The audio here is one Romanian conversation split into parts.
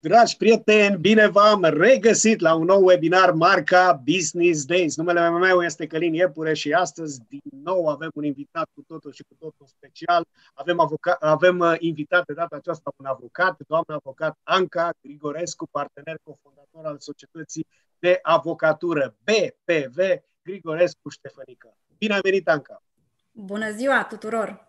Dragi prieteni, bine v-am regăsit la un nou webinar marca Business Days. Numele meu este Călin Iepure și astăzi din nou avem un invitat cu totul și cu totul special. Avem, avoca- avem uh, invitat de data aceasta un avocat, doamna avocat Anca Grigorescu, partener cofondator al societății de avocatură BPV Grigorescu Ștefănică. Bine ai venit, Anca! Bună ziua tuturor!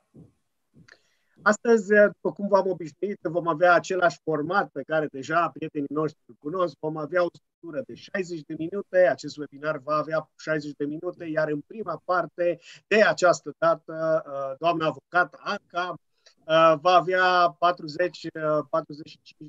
Astăzi, după cum v-am obișnuit, vom avea același format pe care deja prietenii noștri îl cunosc. Vom avea o structură de 60 de minute. Acest webinar va avea 60 de minute, iar în prima parte de această dată, doamna avocat Anca Uh, va avea 40-45 uh,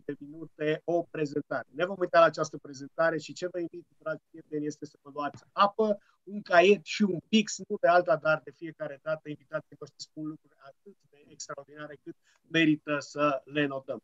de minute o prezentare. Ne vom uita la această prezentare și ce vă invit, dragi prieteni, este să vă luați apă, un caiet și un pix, nu de alta, dar de fiecare dată invitații noștri spun lucruri atât de extraordinare cât merită să le notăm.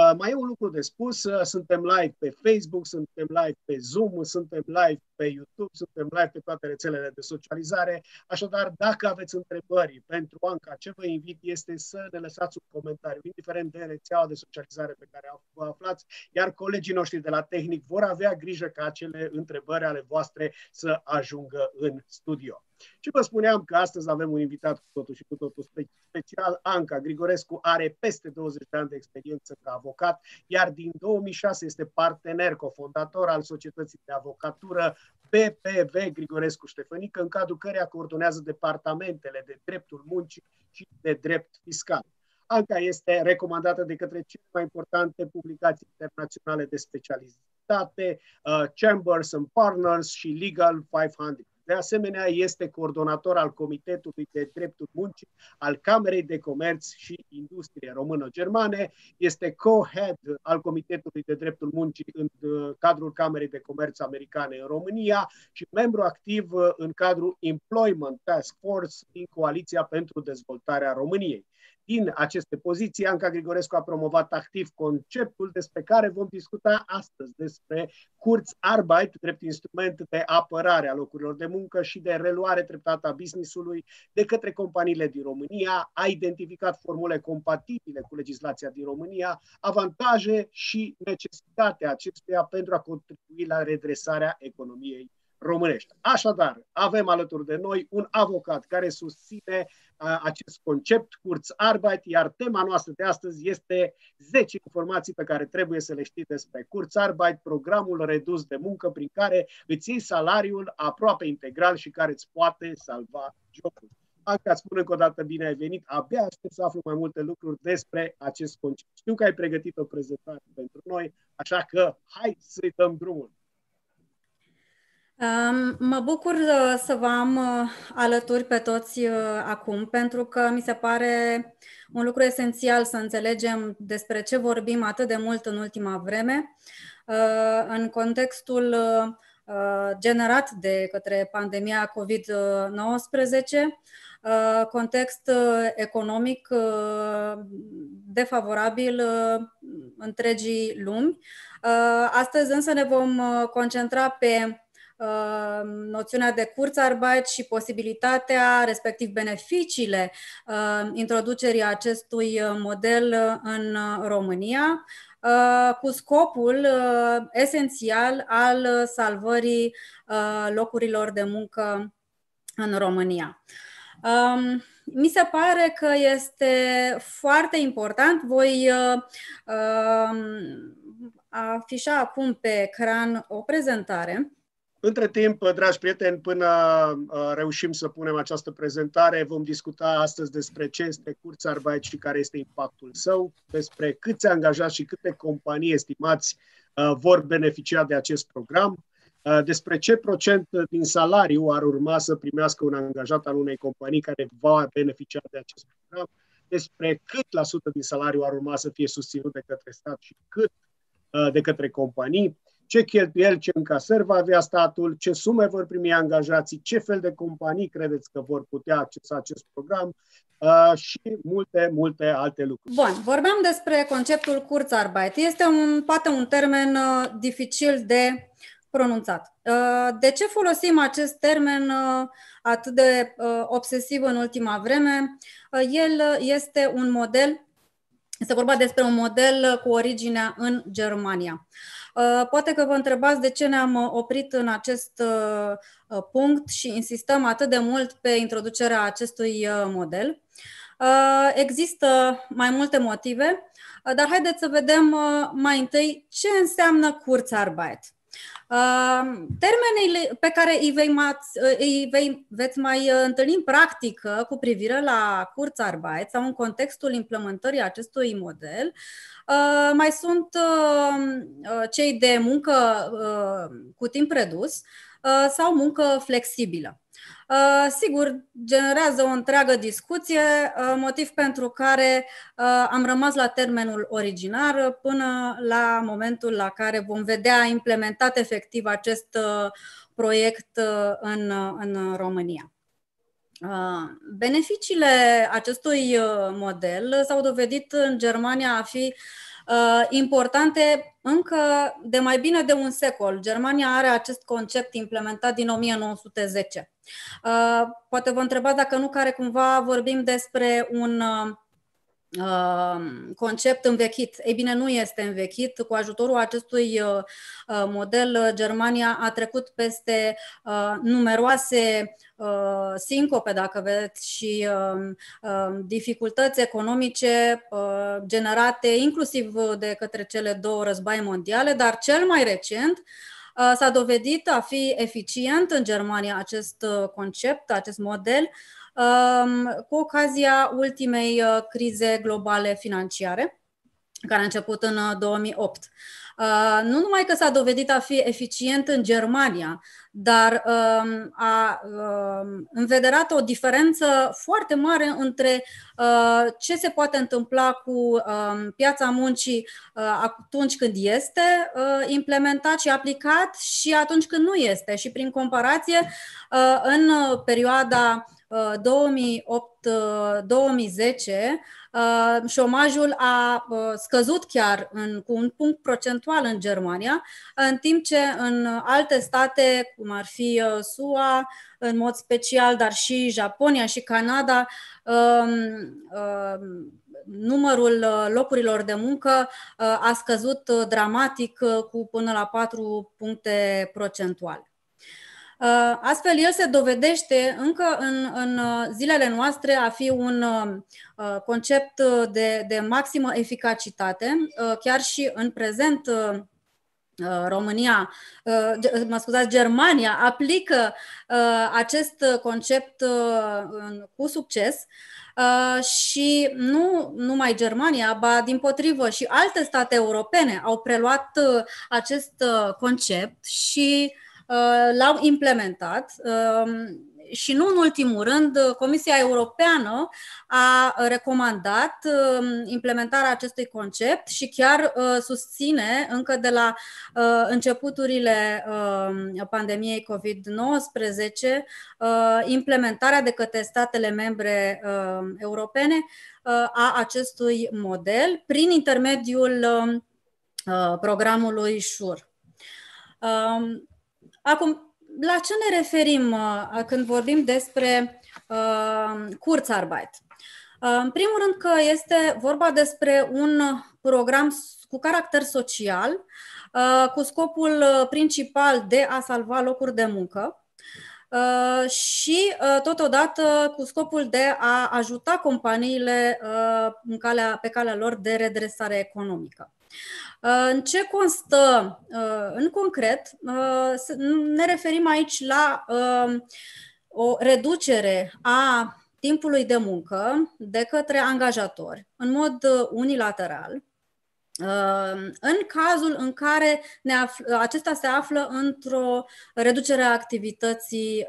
Uh, mai e un lucru de spus, uh, suntem live pe Facebook, suntem live pe Zoom, suntem live pe YouTube, suntem live pe toate rețelele de socializare. Așadar, dacă aveți întrebări pentru Anca, ce vă invit este să ne lăsați un comentariu, indiferent de rețeaua de socializare pe care vă aflați, iar colegii noștri de la Tehnic vor avea grijă ca acele întrebări ale voastre să ajungă în studio. Și vă spuneam că astăzi avem un invitat cu totul și cu totul special. Anca Grigorescu are peste 20 de ani de experiență ca avocat, iar din 2006 este partener cofondator al Societății de Avocatură BPV Grigorescu Ștefănică, în cadrul căreia coordonează departamentele de dreptul muncii și de drept fiscal. Anca este recomandată de către cele mai importante publicații internaționale de specializare. uh, Chambers and Partners și Legal 500. De asemenea, este coordonator al Comitetului de Dreptul Muncii al Camerei de Comerț și Industrie Română-Germane, este co-head al Comitetului de Dreptul Muncii în uh, cadrul Camerei de Comerț Americane în România și membru activ uh, în cadrul Employment Task Force din Coaliția pentru Dezvoltarea României. Din aceste poziții, Anca Grigorescu a promovat activ conceptul despre care vom discuta astăzi, despre curți Arbeit, drept instrument de apărare a locurilor de muncă și de reluare treptată a businessului de către companiile din România, a identificat formule compatibile cu legislația din România, avantaje și necesitatea acestuia pentru a contribui la redresarea economiei românești. Așadar, avem alături de noi un avocat care susține acest concept, Curț Arbeit, iar tema noastră de astăzi este 10 informații pe care trebuie să le știți despre Curț Arbeit, programul redus de muncă prin care îți iei salariul aproape integral și care îți poate salva jobul. Anca, spun încă o dată bine ai venit. Abia aștept să aflu mai multe lucruri despre acest concept. Știu că ai pregătit o prezentare pentru noi, așa că hai să-i dăm drumul. Mă bucur uh, să vă am uh, alături pe toți uh, acum, pentru că mi se pare un lucru esențial să înțelegem despre ce vorbim atât de mult în ultima vreme, în contextul generat de către pandemia COVID-19, context economic defavorabil întregii lumi. Astăzi însă ne vom concentra pe Uh, noțiunea de Kurzarbeit și posibilitatea, respectiv beneficiile uh, introducerii acestui uh, model în România, cu scopul esențial al salvării locurilor de muncă în România. Um, mi se pare că este foarte important. Voi um, afișa acum pe ecran o prezentare între timp, dragi prieteni, până uh, reușim să punem această prezentare, vom discuta astăzi despre ce este Kurzarbeit și care este impactul său, despre câți angajați și câte companii estimați uh, vor beneficia de acest program, uh, despre ce procent din salariu ar urma să primească un angajat al unei companii care va beneficia de acest program, despre cât la sută din salariu ar urma să fie susținut de către stat și cât de către companii, ce cheltuieli, ce încasări va avea statul, ce sume vor primi angajații, ce fel de companii credeți că vor putea accesa acest program uh, și multe, multe alte lucruri. Bun, vorbeam despre conceptul Kurzarbeit. Este un, poate un termen uh, dificil de pronunțat. Uh, de ce folosim acest termen uh, atât de uh, obsesiv în ultima vreme? El este un model, este vorba despre un model cu originea în Germania. Uh, poate că vă întrebați de ce ne-am uh, oprit în acest uh, punct și insistăm atât de mult pe introducerea acestui model. Există mai multe motive, dar haideți să vedem mai întâi ce înseamnă Kurzarbeit. Termenii pe care îi, vei îi vei, veți mai uh, întâlni în practică cu privire la Kurzarbeit sau în contextul implementării acestui model uh, mai sunt uh, cei de muncă cu timp redus sau muncă flexibilă. Uh, sigur, generează o întreagă discuție, uh, motiv pentru care uh, am rămas la termenul originar până la momentul la care vom vedea implementat efectiv acest proiect în, în România. Beneficiile acestui model s-au dovedit în Germania a fi importante încă de mai bine de un secol. Germania are acest concept implementat din 1910. Uh, poate vă întrebați dacă nu care cumva vorbim despre un uh, um, concept învechit. Ei bine, nu este învechit. Cu ajutorul acestui uh, model, Germania a trecut peste numeroase sincope, dacă vedeți, și um, um, dificultăți economice generate inclusiv de către cele două război mondiale, dar cel mai recent Uh, s-a dovedit a fi eficient în Germania acest uh, concept, acest model, um, cu ocazia ultimei uh, crize globale financiare, care a început în 2008. Uh, nu numai că s-a dovedit a fi eficient în Germania, dar um, a um, învederat o diferență foarte mare între uh, ce se poate întâmpla cu um, piața muncii uh, atunci când este implementat și aplicat și atunci când nu este. Și prin comparație, în perioada 2008-2010, Uh, șomajul a uh, scăzut chiar în, cu un punct procentual în Germania, în timp ce în alte state, cum ar fi uh, SUA, în mod special, dar și Japonia și Canada, um, um, numărul locurilor de muncă a scăzut dramatic cu până la 4 puncte procentuale. Uh, astfel, el se dovedește încă în, în uh, zilele noastre a fi un uh, concept de, de maximă eficacitate, chiar și în prezent România, mă scuzați, Germania aplică acest concept cu succes și nu numai Germania, ba din potrivă și alte state europene au preluat acest concept și Uh, l-au implementat um, și nu în ultimul rând, Comisia Europeană a recomandat um, implementarea acestui concept și chiar uh, susține încă de la uh, începuturile um, pandemiei COVID-19 implementarea de către statele membre europene a acestui model prin intermediul programului SURE. Acum, la ce ne referim uh, când vorbim despre uh, arbeit? Uh, în primul rând că este vorba despre un program cu caracter social, uh, cu scopul uh, principal de a salva locuri de muncă și totodată cu scopul de a ajuta companiile în calea, pe calea lor de redresare economică. În ce constă uh, în concret? Uh, ne referim aici la uh, o reducere a timpului de muncă de către angajatori în mod unilateral, în cazul în care ne afl- acesta se află într-o reducere a activității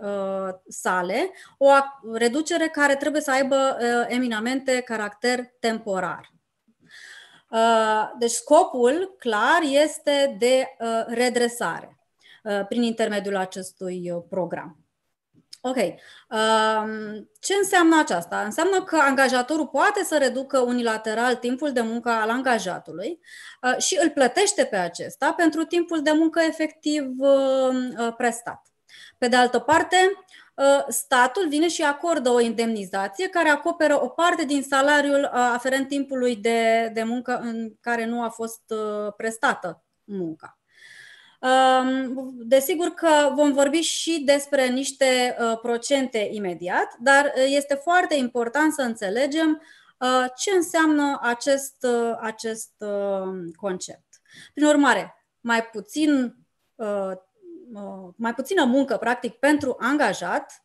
sale, o reducere care trebuie să aibă eminamente caracter temporar. Uh, deci scopul clar este de uh, redresare uh, prin intermediul acestui program. Ok. Um, ce înseamnă aceasta? Înseamnă că angajatorul poate să reducă unilateral timpul de muncă al angajatului și îl plătește pe acesta pentru timpul de muncă efectiv prestat. Pe de altă parte, Ă, statul vine și acordă o indemnizație care acoperă o parte din salariul ă, aferent timpului de, de muncă în care nu a fost ă, prestată munca. Desigur că vom vorbi și despre niște procente imediat, dar este foarte important să înțelegem ce înseamnă acest, acest concept. Prin urmare, mai puțin Uh, mai puțină muncă, practic, pentru angajat,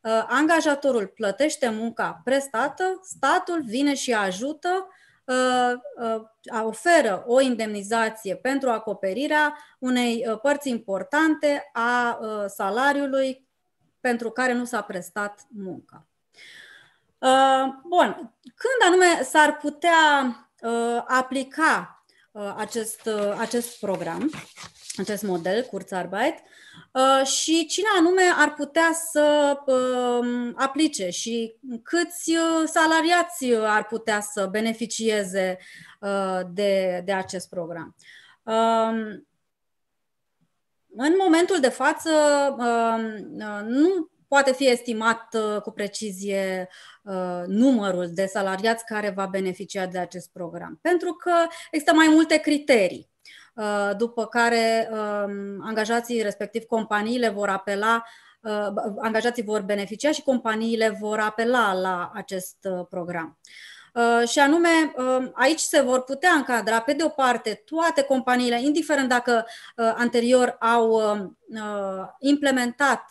uh, angajatorul plătește munca prestată, statul vine și ajută, uh, oferă o indemnizație pentru acoperirea unei părți importante a salariului pentru care nu s-a prestat munca. Bun, când anume s-ar putea aplica acest, acest program? acest model, Kurzarbeit, uh, și cine anume ar putea să uh, aplice și câți uh, salariați ar putea să beneficieze de, de acest program. Um, în momentul de față, um, nu poate fi estimat cu precizie numărul de salariați care va beneficia de acest program, pentru că există mai multe criterii. Uh, după care um, angajații, respectiv companiile, vor apela, uh, angajații vor beneficia și companiile vor apela la acest uh, program. Și anume, um, aici se vor putea încadra, pe de o parte, toate companiile, indiferent dacă anterior au um, implementat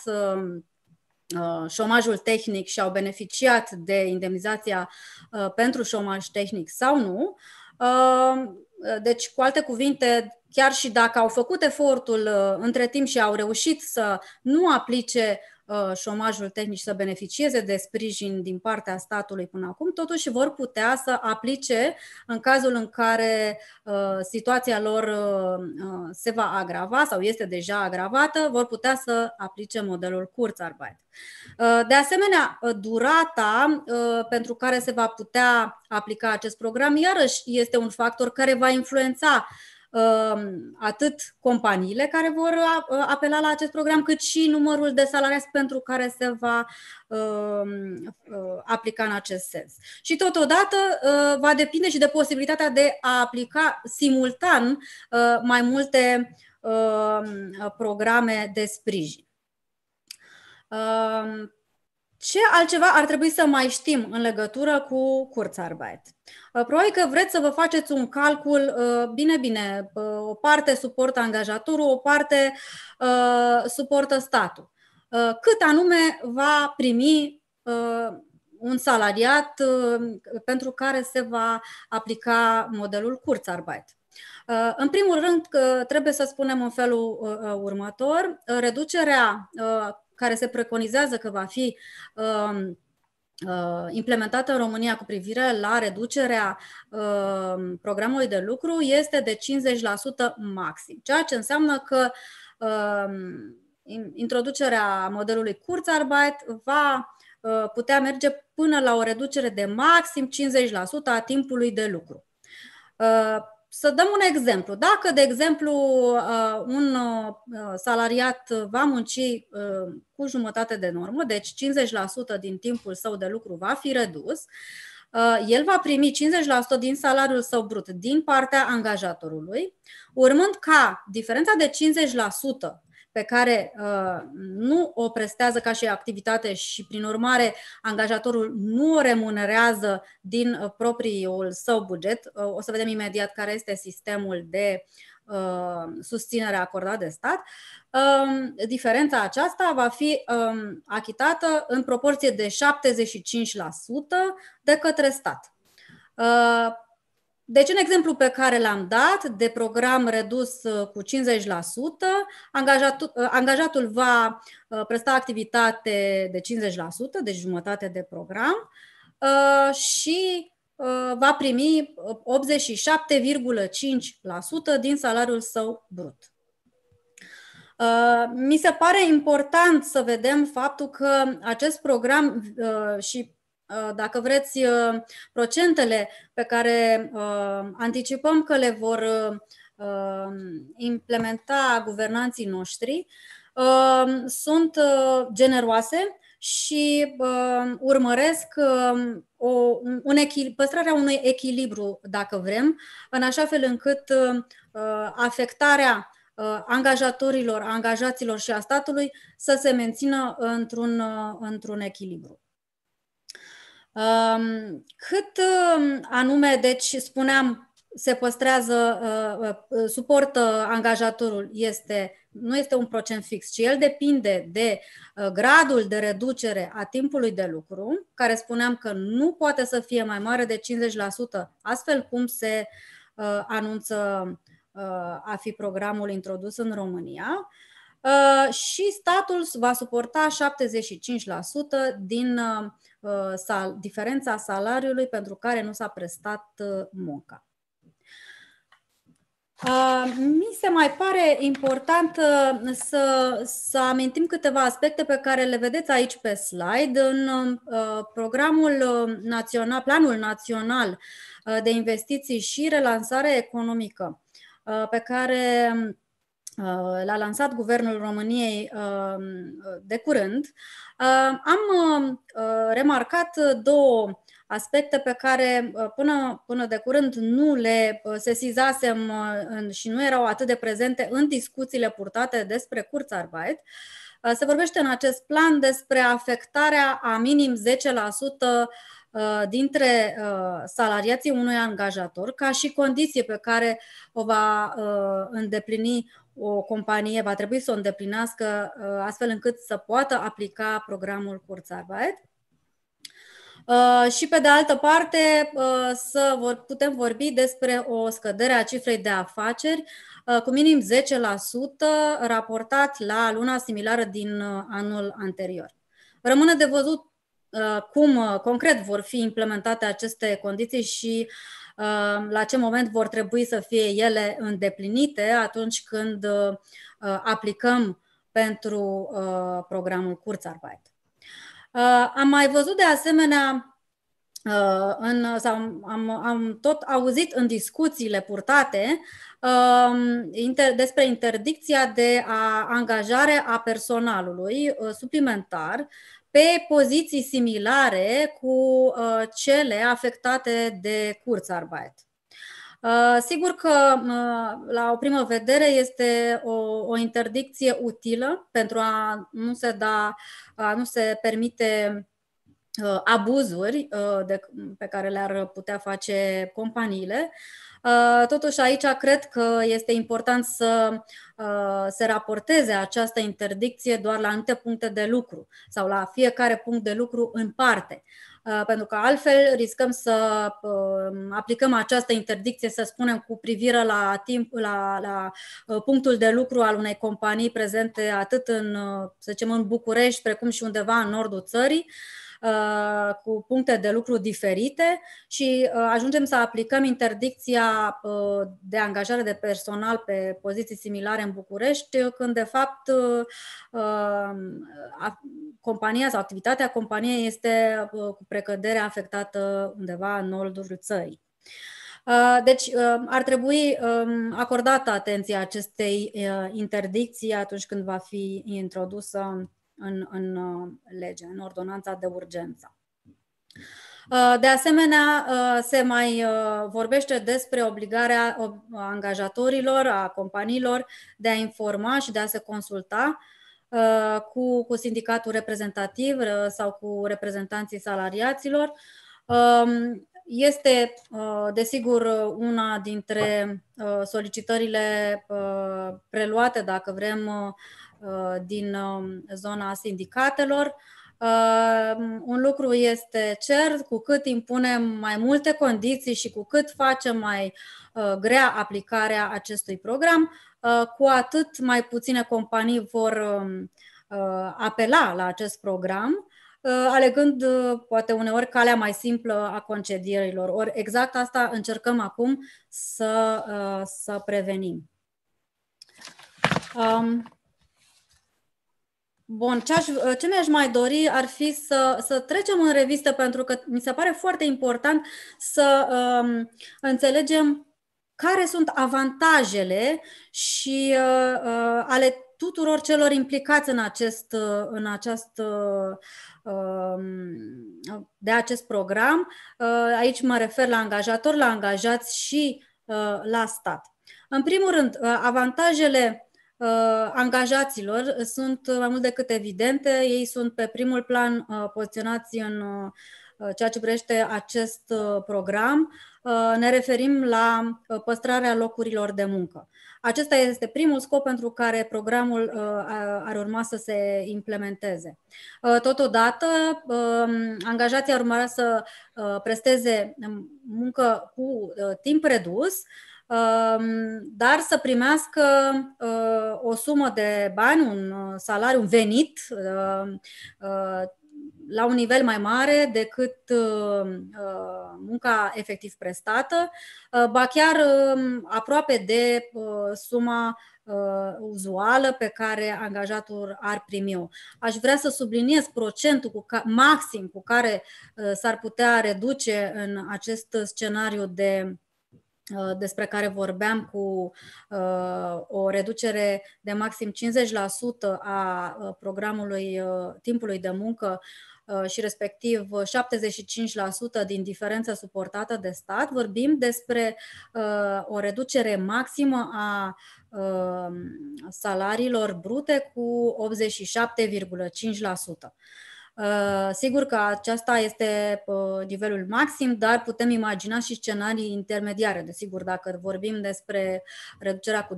șomajul tehnic și au beneficiat de indemnizația pentru șomaj tehnic sau nu, deci, cu alte cuvinte, chiar și dacă au făcut efortul între timp și au reușit să nu aplice Uh, șomajul tehnic să beneficieze de sprijin din partea statului până acum, totuși vor putea să aplice în cazul în care uh, situația lor uh, se va agrava sau este deja agravată, vor putea să aplice modelul Kurzarbeit. De asemenea, durata pentru care se va putea aplica acest program, iarăși, este un factor care va influența Um, atât companiile care vor uh, apela la acest program, cât și numărul de salariați pentru care se va um, uh, aplica în acest sens. Și totodată uh, va depinde și de posibilitatea de a aplica simultan mai multe um, programe de sprijin. Ce altceva ar trebui să mai știm în legătură cu Kurzarbeit? Uh, probabil că vreți să vă faceți un calcul, uh, bine, bine, uh, o parte suportă angajatorul, o parte suportă statul. Cât anume va primi un salariat pentru care se va aplica modelul Kurzarbeit. În primul rând, trebuie să spunem în felul următor, reducerea care se preconizează că va fi Uh, implementată în România cu privire la reducerea uh, programului de lucru este de 50% maxim, ceea ce înseamnă că uh, introducerea modelului Kurzarbeit va putea merge până la o reducere de maxim 50% a timpului de lucru să dăm un exemplu. Dacă, de exemplu, uh, un uh, salariat va munci uh, cu jumătate de normă, deci 50% din timpul său de lucru va fi redus, el va primi 50% din salariul său brut din partea angajatorului, urmând ca diferența de 50% pe care uh, nu o prestează ca și activitate și, prin urmare, angajatorul nu o remunerează din uh, propriul său buget. Uh, o să vedem imediat care este sistemul de susținere acordat de stat, um, diferența aceasta va fi um, achitată în proporție de 75% de către stat. Deci, în exemplu pe care l-am dat, de program redus uh, cu 50%, angajatul, uh, angajatul va uh, presta activitate de 50%, deci jumătate de program, și va primi 87,5% din salariul său brut. Mi se pare important să vedem faptul că acest program și Uh, dacă vreți, uh, procentele pe care uh, anticipăm că le vor implementa guvernanții noștri sunt generoase și urmăresc o, un echil- păstrarea unui echilibru, dacă vrem, în așa fel încât afectarea angajatorilor, angajaților și a statului să se mențină într-un, într-un echilibru. Cât anume, deci spuneam, se păstrează, ă, ă, suportă angajatorul, este, nu este un procent fix, ci el depinde de ă, gradul de reducere a timpului de lucru, care spuneam că nu poate să fie mai mare de 50%, astfel cum se anunță a fi programul introdus în România și statul va suporta 75% din Uh, sal, diferența salariului pentru care nu s-a prestat uh, munca. Uh, mi se mai pare important să, să amintim câteva aspecte pe care le vedeți aici pe slide. În programul național, planul național de investiții și relansare economică pe care Uh, l-a lansat Guvernul României uh, de curând, uh, am remarcat două aspecte pe care până, până de curând nu le sesizasem și nu erau atât de prezente în discuțiile purtate despre Kurzarbeit. Se vorbește în acest plan despre afectarea a minim 10% dintre salariații unui angajator ca și condiție pe care o va îndeplini o companie va trebui să o îndeplinească uh, astfel încât să poată aplica programul Kurzarbeit. Uh, și pe de altă parte uh, să putem vorbi despre o scădere a cifrei de afaceri cu minim 10% raportat la luna similară din anul anterior. Rămâne de văzut cum concret vor fi implementate aceste condiții și uh, la ce moment vor trebui să fie ele îndeplinite atunci când uh, aplicăm pentru uh, programul Kurzarbeit. Uh, am mai văzut de asemenea în, sau am, am tot auzit în discuțiile purtate um, inter, despre interdicția de a angajare a personalului suplimentar pe poziții similare cu uh, cele afectate de Kurzarbeit. Uh, sigur că, uh, la o primă vedere, este o, o interdicție utilă pentru a nu se, da, a nu se permite abuzuri de, pe care le-ar putea face companiile. Uh, Uh, totuși, aici cred că este important să uh, se raporteze această interdicție doar la anumite puncte de lucru sau la fiecare punct de lucru în parte uh, pentru că altfel riscăm să aplicăm această interdicție, să spunem, cu privire la, timp, la, la punctul de lucru al unei companii prezente atât în, să zicem, în București, precum și undeva în nordul țării, Uh, cu puncte de lucru diferite și uh, ajungem să aplicăm interdicția uh, de angajare de personal pe poziții similare în București, când de fapt compania sau activitatea companiei este cu precădere afectată undeva în nordul țării. Deci ar trebui um, acordată atenția acestei interdicții atunci când va fi introdusă în, în uh, lege, în ordonanța de urgență. Uh, de asemenea, uh, se mai vorbește despre obligarea angajatorilor, a companiilor de a informa și de a se consulta cu, cu sindicatul reprezentativ sau cu reprezentanții salariaților. Um, este, desigur, una dintre solicitările preluate, dacă vrem, Uh, din um, zona sindicatelor. Uh, un lucru este cer, cu cât impunem mai multe condiții și cu cât facem mai uh, grea aplicarea acestui program, cu atât mai puține companii vor um, apela la acest program alegând poate uneori calea mai simplă a concedierilor. Ori exact asta încercăm acum să, să prevenim. Um, Bun, ce, aș, ă, ce mi-aș mai dori ar fi să, să trecem în revistă, pentru că mi se pare foarte important să um, înțelegem care sunt avantajele și uh, uh, ale tuturor celor implicați în acest, uh, în acest uh, de acest program. Uh, aici mă refer la angajator, la angajați și uh, la stat. În primul rând, uh, avantajele Uh, angajaților uh, sunt uh, mai mult decât evidente. Ei sunt pe primul plan poziționați în ceea ce privește acest program, ne referim la păstrarea locurilor de muncă. Acesta este primul scop pentru care programul ar urma să se implementeze. Totodată, um, angajații ar urma să presteze um, muncă cu timp redus, dar să primească uh, o sumă de bani, un uh, salariu, un venit uh, la un nivel mai mare decât munca efectiv prestată, ba chiar um, aproape de suma uzuală pe care angajatul ar primi-o. Aș vrea să subliniez procentul cu ca, maxim cu care s-ar putea reduce în acest scenariu de Uh, despre care vorbeam cu uh, o reducere de maxim 50% a uh, programului timpului de muncă și respectiv 75% din diferența suportată de stat, vorbim despre o reducere maximă a salariilor brute cu 87,5%. Uh, sigur că aceasta este uh, nivelul maxim, dar putem imagina și scenarii intermediare. Desigur, dacă vorbim despre reducerea cu 20%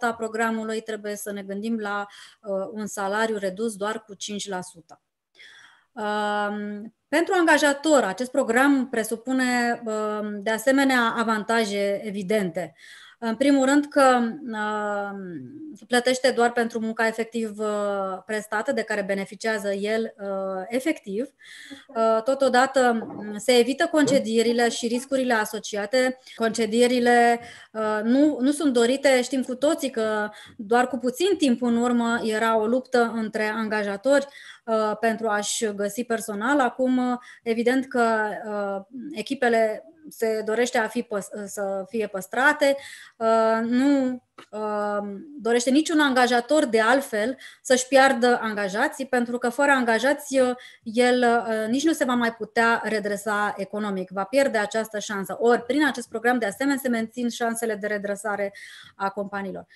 a programului, trebuie să ne gândim la uh, un salariu redus doar cu 5%. Um, pentru angajator, acest program presupune um, de asemenea avantaje evidente. În primul rând că plătește doar pentru munca efectiv prestată, de care beneficiază el efectiv. Totodată se evită concedierile și riscurile asociate. Concedierile nu, nu sunt dorite, știm cu toții că doar cu puțin timp în urmă era o luptă între angajatori pentru a-și găsi personal. Acum, evident că echipele se dorește a fi păs- să fie păstrate, uh, nu uh, dorește niciun angajator de altfel să-și piardă angajații, pentru că fără angajați uh, el nici nu se va mai putea redresa economic, va pierde această șansă. Ori, prin acest program, de asemenea, se mențin șansele de redresare a companiilor.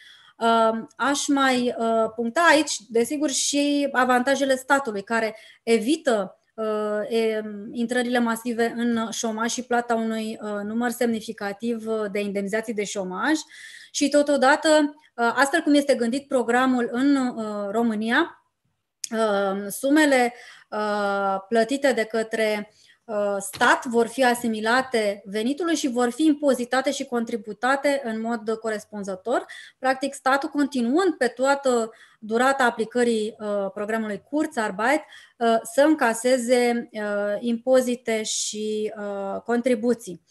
Aș mai puncta aici, desigur, și avantajele statului, care evită Uh, um, intrările masive în șomaj și plata unui uh, număr semnificativ uh, de indemnizații de șomaj și totodată, astfel cum este gândit programul în România, sumele plătite de către Uh, stat vor fi asimilate venitului și vor fi impozitate și contributate în mod corespunzător. Practic, statul continuând pe toată durata aplicării uh, programului Kurzarbeit uh, să încaseze impozite și contribuții.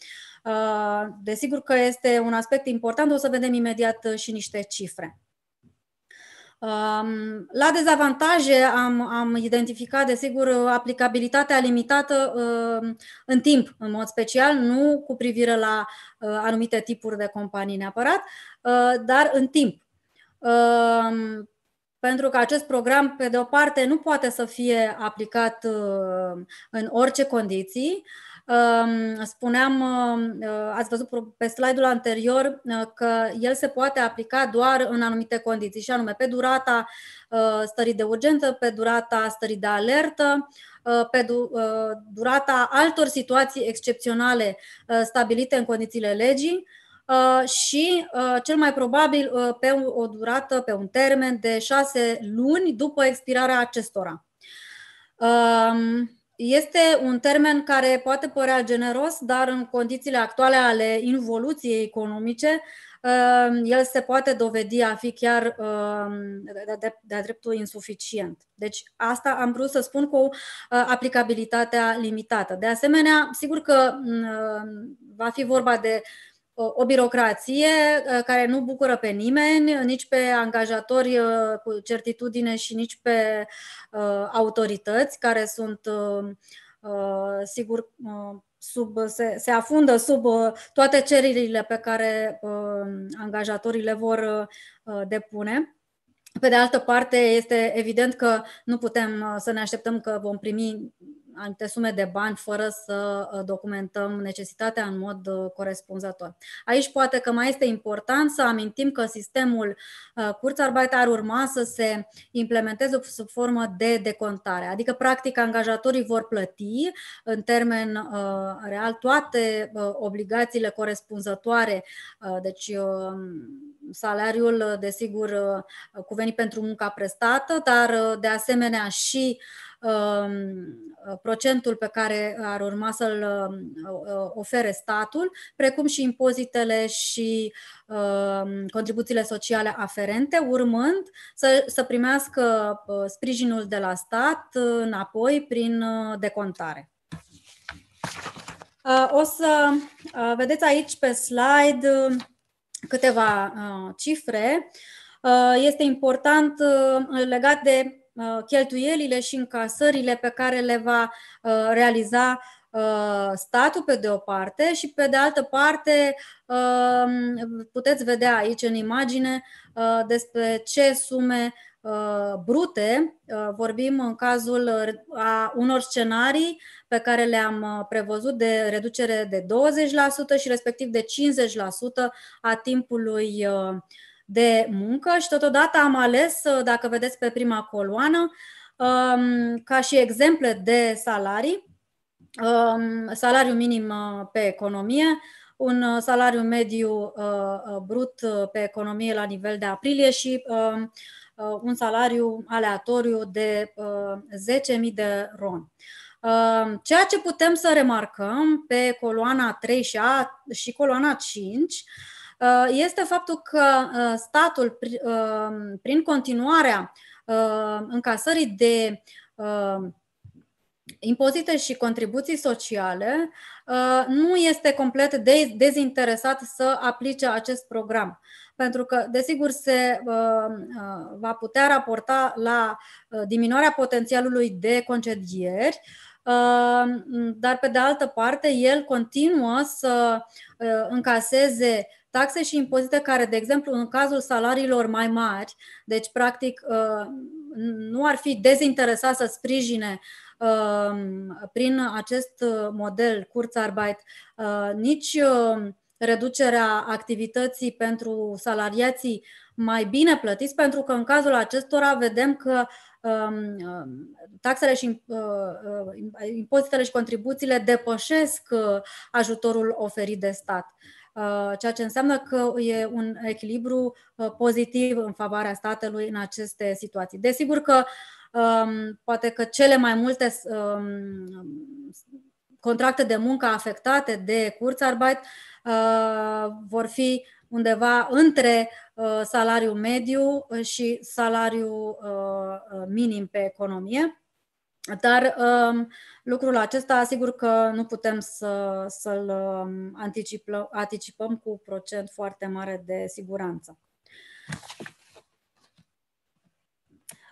Desigur că este un aspect important, o să vedem imediat și niște cifre. La dezavantaje am, am identificat, desigur, aplicabilitatea limitată uh, în timp, în mod special, nu cu privire la uh, anumite tipuri de companii neapărat, uh, dar în timp. Um, pentru că acest program, pe de o parte, nu poate să fie aplicat în orice condiții, Spuneam, uh, ați văzut pe slide-ul anterior uh, că el se poate aplica doar în anumite condiții, și anume pe durata uh, stării de urgență, pe durata stării de alertă, pe durata altor situații excepționale stabilite în condițiile legii și cel mai probabil pe o durată, pe un termen de șase luni după expirarea acestora. Um, este un termen care poate părea generos, dar în condițiile actuale ale involuției economice, um, el se poate dovedi a fi chiar um, de-a dreptul insuficient. Deci asta am vrut să spun cu uh, aplicabilitatea limitată. De asemenea, sigur că um, va fi vorba de o birocrație uh, care nu bucură pe nimeni, uh, nici pe angajatori uh, cu certitudine și nici pe autorități care sunt, sigur, sub, se, se afundă sub toate cererile pe care angajatorii le vor depune. Pe de altă parte, este evident că nu putem să ne așteptăm că vom primi anumite sume de bani fără să uh, documentăm necesitatea în mod uh, corespunzător. Aici poate că mai este important să amintim că sistemul Kurzarbeit uh, ar urma să se implementeze sub formă de decontare, adică practic angajatorii vor plăti în termen real toate obligațiile corespunzătoare, deci salariul desigur cuvenit pentru munca prestată, dar de asemenea și uh, Um, procentul pe care ar urma să-l um, ofere statul, precum și impozitele și um, contribuțiile sociale aferente, urmând să, să primească uh, sprijinul de la stat înapoi prin uh, decontare. Uh, o să vedeți aici pe slide câteva cifre. Este important legat de Uh, cheltuielile și încasările pe care le va uh, realiza uh, statul pe de o parte și pe de altă parte um, puteți vedea aici în imagine despre ce sume brute, vorbim în cazul a unor scenarii pe care le-am prevăzut de reducere de 20% și respectiv de 50% a timpului uh, de muncă și totodată am ales, uh, dacă vedeți pe prima coloană, um, ca și exemple de salarii, um, salariul minim uh, pe economie, un uh, salariu mediu brut pe economie la nivel de aprilie și um, un salariu aleatoriu de 10.000 de ron. Ceea ce putem să remarcăm pe coloana 3 și, a, și coloana 5 Uh, este faptul că uh, statul, uh, prin continuarea încasării de impozite și contribuții sociale, nu este complet dezinteresat să aplice acest program. Pentru că, desigur, se va putea raporta la diminuarea potențialului de concedieri, dar, pe de altă parte, el continuă să încaseze taxe și impozite care, de exemplu, în cazul salariilor mai mari, deci, practic, uh, nu ar fi dezinteresat să sprijine uh, prin acest uh, model Kurzarbeit nici reducerea activității pentru salariații mai bine plătiți, pentru că în cazul acestora vedem că um, taxele și impozitele și contribuțiile depășesc ajutorul oferit de stat. Uh, ceea ce înseamnă că e un echilibru uh, pozitiv în favoarea statului în aceste situații. Desigur că um, poate că cele mai multe um, contracte de muncă afectate de Kurzarbeit uh, vor fi undeva între salariul mediu și salariul minim pe economie. Dar um, lucrul acesta, asigur că nu putem să, să-l um, anticipăm, anticipăm cu procent foarte mare de siguranță.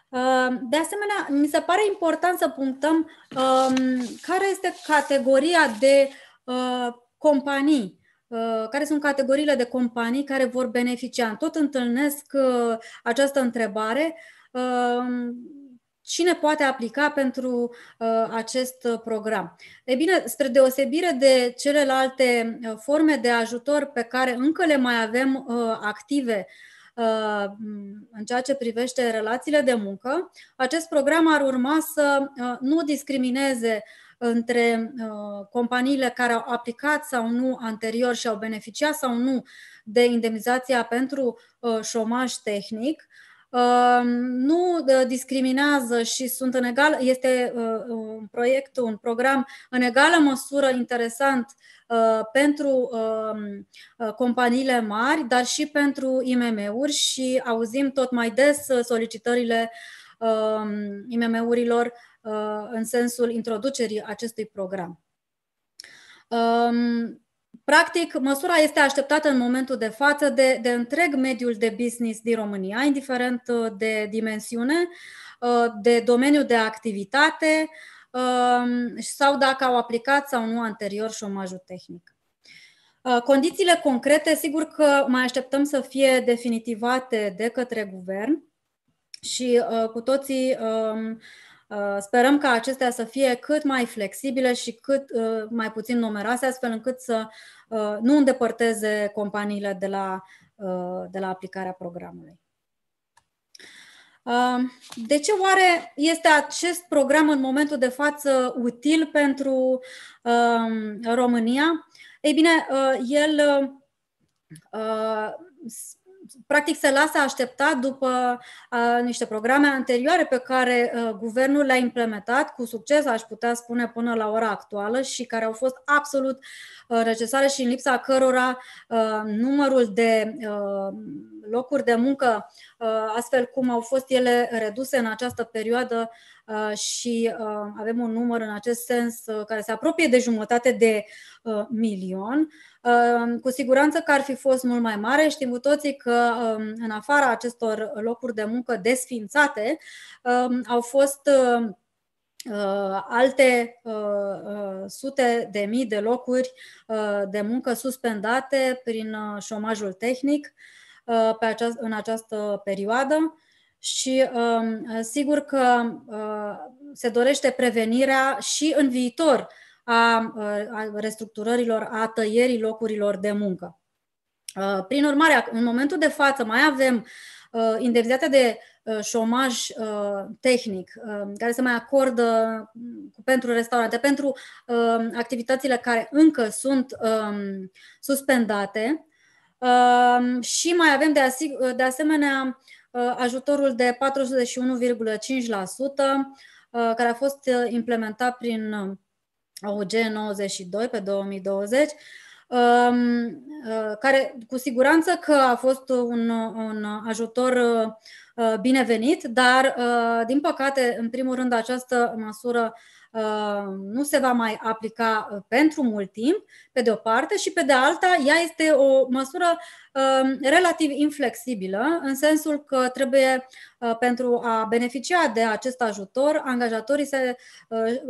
Um, de asemenea, mi se pare important să punctăm care este categoria de uh, companii uh, care sunt categoriile de companii care vor beneficia. Tot întâlnesc uh, această întrebare Cine poate aplica pentru uh, acest program? E bine, spre deosebire de celelalte uh, forme de ajutor pe care încă le mai avem uh, active în ceea ce privește relațiile de muncă, acest program ar urma să nu discrimineze între companiile care au aplicat sau nu anterior și au beneficiat sau nu de indemnizația pentru uh, șomaj tehnic, nu ă, discriminează și sunt în egal, este ă, un proiect, un program în egală măsură interesant ă, pentru companiile mari, dar și pentru IMM-uri și auzim tot mai des solicitările IMM-urilor în sensul introducerii acestui program. Practic, măsura este așteptată în momentul de față de, de întreg mediul de business din România, indiferent uh, de dimensiune, uh, de domeniu de activitate um, sau dacă au aplicat sau nu anterior șomajul tehnic. Uh, condițiile concrete, sigur că mai așteptăm să fie definitivate de către guvern și cu toții um, Uh, sperăm ca acestea să fie cât mai flexibile și cât uh, mai puțin numeroase, astfel încât să uh, nu îndepărteze companiile de la, de la aplicarea programului. De ce oare este acest program în momentul de față util pentru um, România? Ei bine, el practic se lasă aștepta după uh, niște programe anterioare pe care uh, guvernul le-a implementat cu succes, aș putea spune, până la ora actuală și care au fost absolut uh, necesare și în lipsa cărora uh, numărul de uh, locuri de muncă, uh, astfel cum au fost ele reduse în această perioadă, uh, Uh, și uh, avem un număr în acest sens uh, care se apropie de jumătate de milion. Cu siguranță că ar fi fost mult mai mare. Știm cu toții că um, în afara acestor locuri de muncă desfințate um, au fost alte sute de mii de locuri de muncă suspendate prin șomajul tehnic pe aceast- în această perioadă și um, uh, sigur că uh, se dorește prevenirea și în viitor a, uh, restructurărilor, a tăierii locurilor de muncă. prin urmare, în momentul de față mai avem indemnizația de șomaj tehnic, care se mai acordă mm, pentru restaurante, pentru activitățile care încă sunt um, suspendate și mai avem de, asig- de asemenea Uh, ajutorul de 41,5% uh, care a fost uh, implementat prin og 92 pe 2020 um, care cu siguranță că a fost un, un ajutor binevenit, dar din păcate, în primul rând, această măsură Uh, nu se va mai aplica uh, pentru mult timp, pe de o parte, și pe de alta, ea este o măsură um, relativ inflexibilă, în sensul că trebuie, uh, pentru a beneficia de acest ajutor, angajatorii se,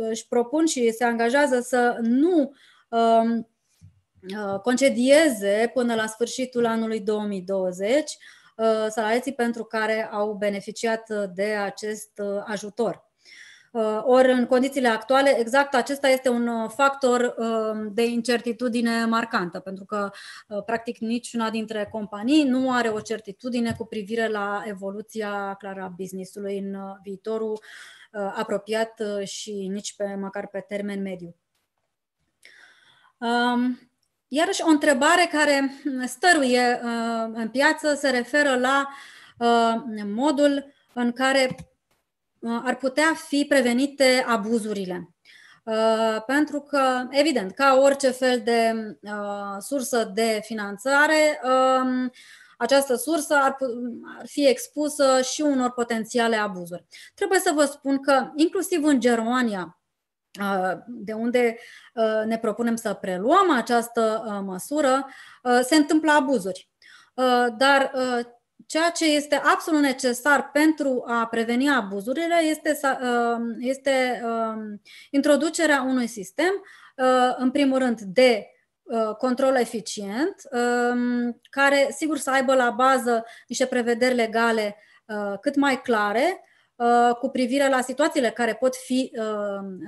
își propun și se angajează să nu um, concedieze până la sfârșitul anului 2020 salariații pentru care au beneficiat de acest ajutor. Uh, ori în condițiile actuale, exact acesta este un uh, factor um, de incertitudine marcantă, pentru că uh, practic niciuna dintre companii nu are o certitudine cu privire la evoluția clară a ului în viitorul apropiat și nici pe măcar pe termen mediu. Um, iarăși o întrebare care stăruie în piață se referă la modul în care Uh, ar putea fi prevenite abuzurile. Uh, pentru că, evident, ca orice fel de uh, sursă de finanțare, um, această sursă ar, fi expusă și unor potențiale abuzuri. Trebuie să vă spun că, inclusiv în Germania, de unde ne propunem să preluăm această măsură, se întâmplă abuzuri. Dar Ceea ce este absolut necesar pentru a preveni abuzurile este, uh, este uh, introducerea unui sistem, uh, în primul rând, de control eficient, um, care sigur să aibă la bază niște prevederi legale cât mai clare cu privire la situațiile care pot fi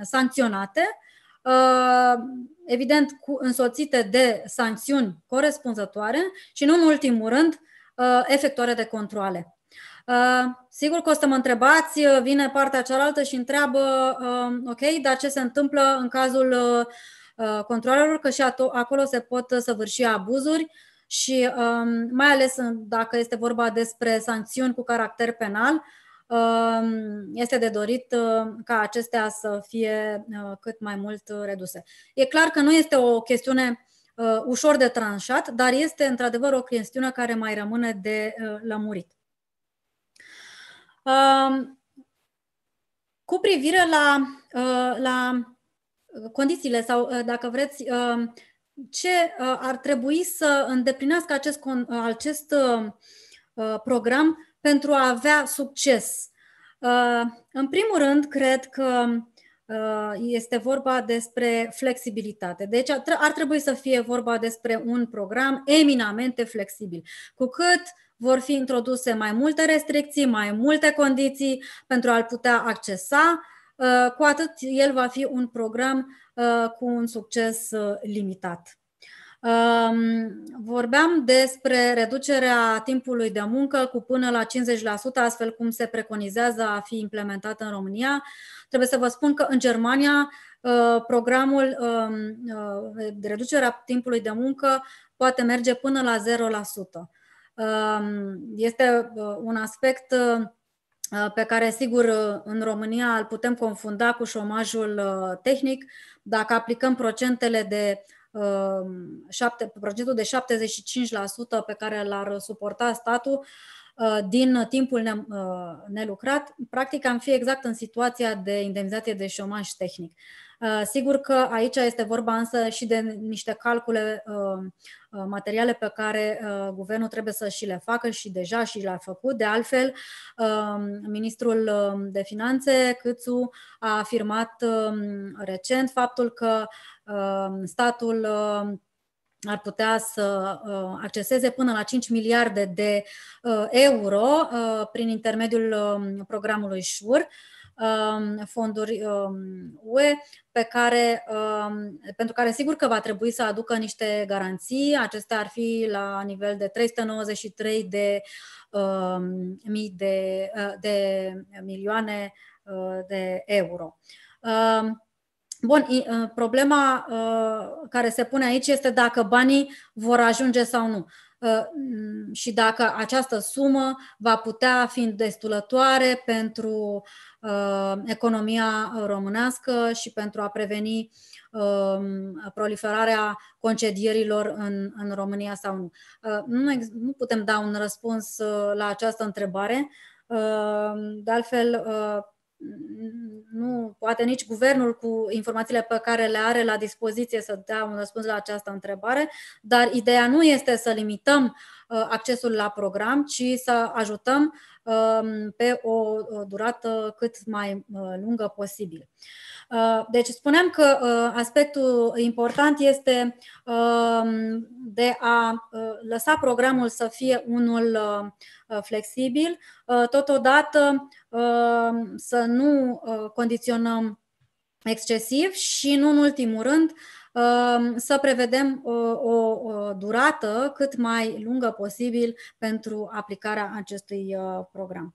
sancționate, evident însoțite de sancțiuni corespunzătoare și, nu în ultimul rând, Uh, efectoare de controle. Uh, sigur că o să mă întrebați, uh, vine partea cealaltă și întreabă, ok, dar ce se întâmplă în cazul controlelor, că și acolo se pot săvârși abuzuri și um, mai ales dacă este vorba despre sancțiuni cu caracter penal, um, este de dorit ca acestea să fie cât mai mult reduse. E clar că nu este o chestiune uh, ușor de tranșat, dar este într-adevăr o chestiune care mai rămâne de uh, lămurit. Uh, cu privire la, uh, la condițiile sau, uh, dacă vreți, uh, ce uh, ar trebui să îndeplinească acest, con, uh, acest uh, uh, program pentru a avea succes? Uh, în primul rând, cred că Uh, este vorba despre flexibilitate. Deci ar trebui să fie vorba despre un program eminamente flexibil. Cu cât vor fi introduse mai multe restricții, mai multe condiții pentru a-l putea accesa, uh, cu atât el va fi un program uh, cu un succes limitat. Vorbeam despre reducerea timpului de muncă cu până la 50%, astfel cum se preconizează a fi implementată în România. Trebuie să vă spun că în Germania uh, programul um, uh, de reducerea timpului de muncă poate merge până la 0%. Um, este uh, un aspect pe care, sigur, în România îl putem confunda cu șomajul tehnic. Dacă aplicăm procentele de 7, um, procentul de 75% pe care l-ar suporta statul uh, din timpul ne- uh, nelucrat, practic am fi exact în situația de indemnizație de șomaj tehnic. Uh, sigur că aici este vorba însă și de niște calcule materiale pe care guvernul trebuie să și le facă și deja și le-a făcut. De altfel, um, ministrul um, de finanțe, Câțu, a afirmat recent faptul că Ehm, statul ehm, ar putea să ehm, acceseze până la 5 miliarde de euro prin intermediul programului SHUR, fonduri UE pe care, pentru care sigur că va trebui să aducă niște garanții. Acestea ar fi la nivel de 393 de, mii de, de milioane de euro. Bun, uh, problema uh, care se pune aici este dacă banii vor ajunge sau nu uh, și dacă această sumă va putea fi destulătoare pentru economia românească și pentru a preveni um, proliferarea concedierilor în, în România sau nu. Nu, nu putem da un răspuns la această întrebare. De altfel, nu, poate nici guvernul cu informațiile pe care le are la dispoziție să dea un răspuns la această întrebare, dar ideea nu este să limităm uh, accesul la program, ci să ajutăm Um, pe o durată cât mai uh, lungă posibil. Uh, deci spuneam că uh, aspectul important este um, de a lăsa programul să fie unul flexibil, totodată um, să nu condiționăm excesiv și, nu în ultimul rând, Ehm, să prevedem o, durată cât mai lungă posibil pentru aplicarea acestui uh, program.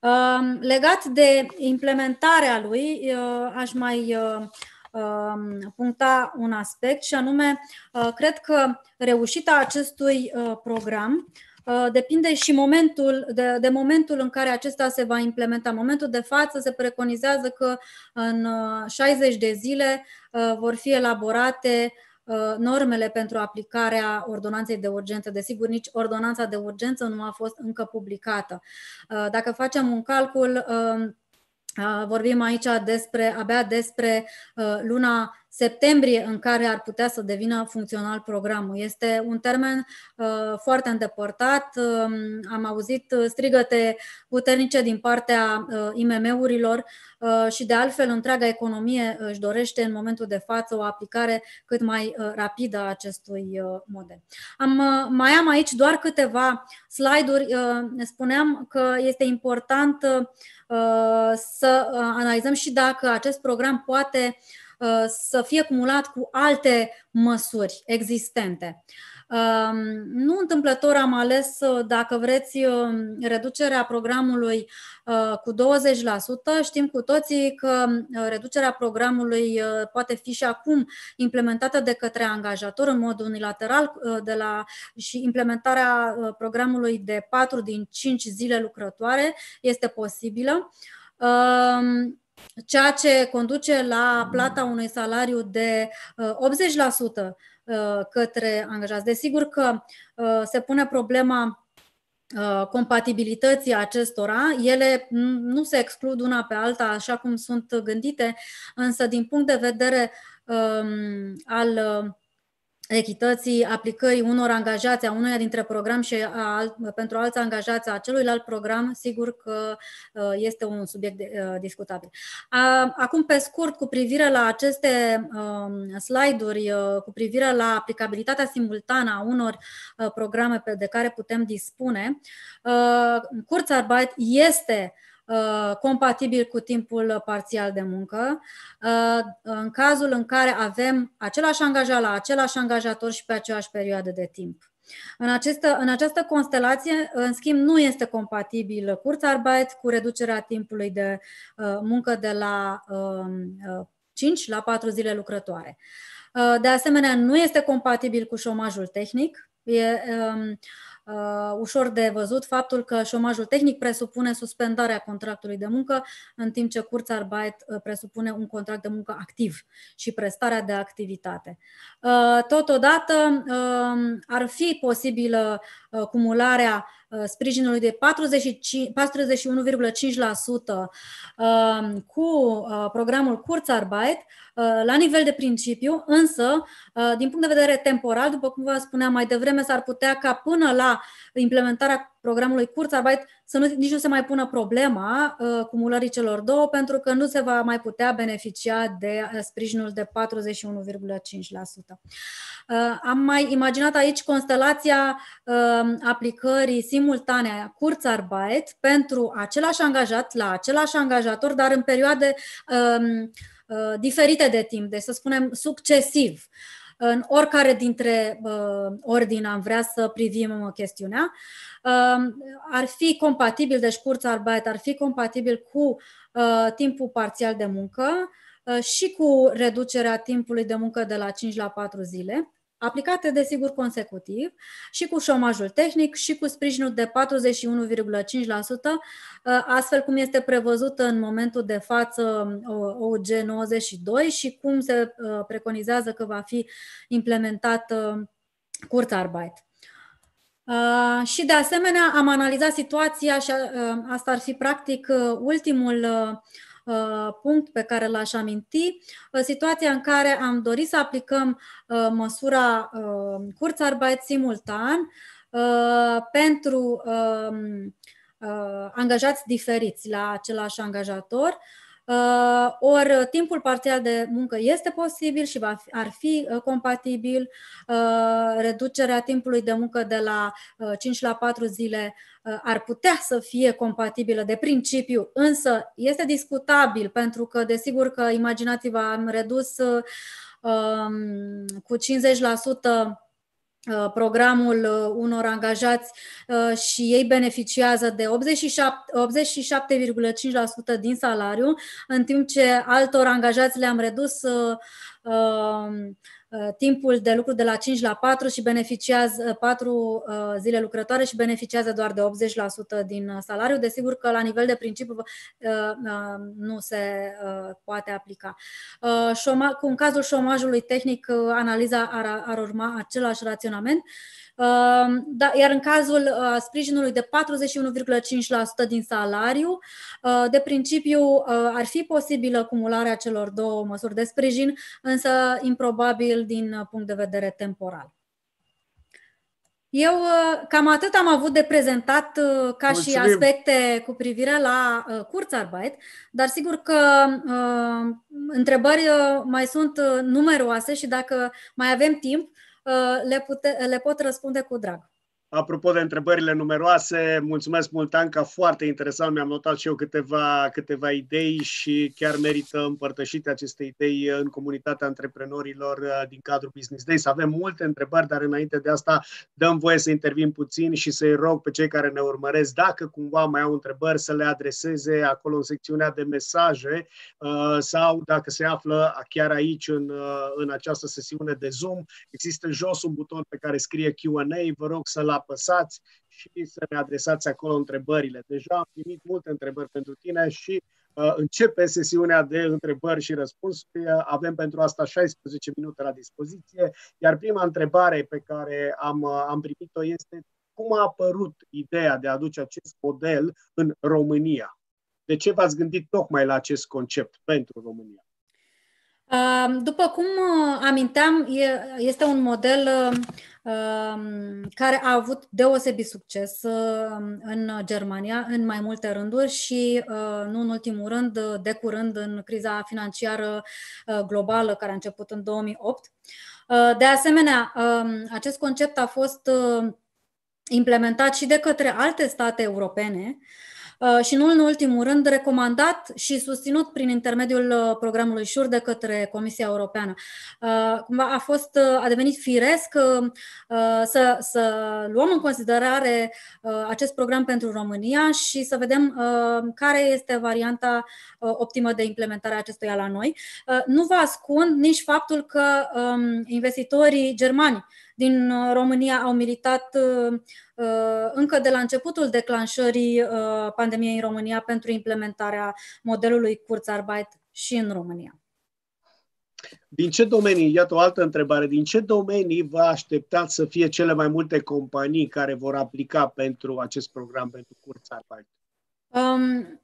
Ehm, legat de implementarea lui, uh, aș mai uh, ehm, puncta un aspect și anume, cred că reușita acestui program Uh, depinde și momentul, de, de momentul în care acesta se va implementa. momentul de față se preconizează că în 60 uh, de zile uh, vor fi elaborate normele pentru aplicarea ordonanței de urgență. Desigur, nici ordonanța de urgență nu a fost încă publicată. Dacă facem un calcul, vorbim aici despre, abia despre luna septembrie în care ar putea să devină funcțional programul. Este un termen uh, foarte îndepărtat. Uh, am auzit strigăte puternice din partea uh, IMM-urilor uh, și de altfel întreaga economie își dorește în momentul de față o aplicare cât mai uh, rapidă a acestui uh, model. Am, uh, mai am aici doar câteva slide-uri. Uh, spuneam că este important uh, să uh, analizăm și dacă acest program poate uh, Uh, să fie cumulat cu alte măsuri existente. Um, nu întâmplător am ales, uh, dacă vreți, uh, reducerea programului cu 20%. Știm cu toții că reducerea programului poate fi și acum implementată de către angajator în mod unilateral de la, și implementarea programului de 4 din 5 zile lucrătoare este posibilă. Um, ceea ce conduce la plata unui salariu de 80% uh, uh, către angajați. Desigur că uh, se pune problema compatibilității acestora. Ele nu se exclud una pe alta așa cum sunt gândite, însă din punct de vedere um, al echității aplicării unor angajați a unuia dintre program și a, pentru alți angajați a celuilalt program, sigur că uh, este un subiect uh, discutabil. Acum, pe scurt, cu privire la aceste um, slide-uri, uh, cu privire la aplicabilitatea simultană a unor programe pe de care putem dispune, Kurzarbeit este Uh, compatibil cu timpul parțial de muncă. Uh, în cazul în care avem același angajat la același angajator și pe aceeași perioadă de timp. În această, în această constelație, în schimb, nu este compatibil Kurzarbeit cu reducerea timpului de uh, muncă de la 5 um, la 4 zile lucrătoare. de asemenea, nu este compatibil cu șomajul tehnic. E, um, Uh, ușor de văzut faptul că șomajul tehnic presupune suspendarea contractului de muncă, în timp ce Kurzarbeit uh, presupune un contract de muncă activ și prestarea de activitate. Uh, totodată um, ar fi posibilă cumularea Uh, sprijinului de 41,5% uh, cu uh, programul Kurzarbeit la nivel de principiu, însă, din punct de vedere temporal, după cum vă spuneam mai devreme, s-ar putea ca până la implementarea programului Kurzarbeit să nu, nici nu se mai pună problema uh, cumulării celor două, pentru că nu se va mai putea beneficia de uh, sprijinul de 41,5%. Uh, am mai imaginat aici constelația uh, aplicării simultane a Kurzarbeit pentru același angajat la același angajator, dar în perioade um, uh, diferite de timp, deci să spunem succesiv. Uh, în oricare dintre uh, ordine am vrea să privim uh, chestiunea, um, ar fi compatibil, deci Kurzarbeit ar fi compatibil cu uh, timpul parțial de muncă și cu reducerea timpului de muncă de la 5 la 4 zile, aplicate desigur consecutiv și cu șomajul tehnic și cu sprijinul de 41,5%, ă, astfel cum este prevăzută în momentul de față ă, og 92 și cum se ă, preconizează că va fi implementat Kurzarbeit. Uh, și de asemenea am analizat situația și uh, asta ar fi practic uh, ultimul uh, Uh, punct pe care l-aș aminti, uh, situația în care am dorit să aplicăm uh, măsura Kurzarbeit simultan pentru um, angajați diferiți la același angajator, Uh, ori timpul parțial de muncă este posibil și va fi, ar fi uh, compatibil. Uh, reducerea timpului de muncă de la 5 la 4 zile ar putea să fie compatibilă de principiu, însă este discutabil pentru că, desigur că imaginați-vă, am redus um, cu 50% Uh, programul uh, unor angajați uh, și ei beneficiază de 87, 87,5% din salariu, în timp ce altor angajați le-am redus uh, Uh, timpul de lucru de la 5 la 4 și beneficiază 4 uh, uh, zile lucrătoare și beneficiază doar de 80% din salariu. Desigur că la nivel de principiu nu se poate aplica. Cu în cazul șomajului tehnic, analiza ar, ar urma același raționament. Da, iar în cazul sprijinului de 41,5% din salariu, de principiu ar fi posibilă cumularea celor două măsuri de sprijin, însă improbabil fezabil din uh, punct de vedere temporal. Eu uh, cam atât am avut de prezentat uh, ca Mulțumim. și aspecte cu privire la uh, Kurzarbeit, dar sigur că întrebări mai sunt numeroase și dacă mai avem timp, le, pute- le pot răspunde cu drag. Apropo de întrebările numeroase, mulțumesc mult, Anca, foarte interesant. Mi-am notat și eu câteva, câteva idei și chiar merită împărtășite aceste idei în comunitatea antreprenorilor uh, din cadrul Business Days. Avem multe întrebări, dar înainte de asta dăm voie să intervin puțin și să-i rog pe cei care ne urmăresc, dacă cumva mai au întrebări, să le adreseze acolo în secțiunea de mesaje uh, sau dacă se află chiar aici în, uh, în această sesiune de Zoom. Există jos un buton pe care scrie Q&A, vă rog să-l apăsați și să ne adresați acolo întrebările. Deja am primit multe întrebări pentru tine și uh, începe sesiunea de întrebări și răspunsuri. Uh, avem pentru asta 16 minute la dispoziție, iar prima întrebare pe care am, uh, am primit-o este cum a apărut ideea de a aduce acest model în România? De ce v-ați gândit tocmai la acest concept pentru România? După cum uh, aminteam, este un model uh, um, care a avut deosebit succes uh, în Germania în mai multe rânduri și, nu în ultimul rând, de curând în criza financiară globală care a început în 2008. De asemenea, um, acest concept a fost implementat și de către alte state europene uh, Uh, și nu în ultimul rând recomandat și susținut prin intermediul uh, programului SUR de către Comisia Europeană. Uh, cumva a fost, a devenit firesc să, să luăm în considerare acest program pentru România și să vedem care este varianta optimă de implementare a acestuia la noi. Nu vă ascund nici faptul că um, investitorii germani din uh, România au militat uh, uh, încă de la începutul declanșării pandemiei în România pentru implementarea modelului Kurzarbeit și în România. Din ce domenii, iată o altă întrebare, din ce domenii vă așteptați să fie cele mai multe companii care vor aplica pentru acest program, pentru Kurzarbeit? Um,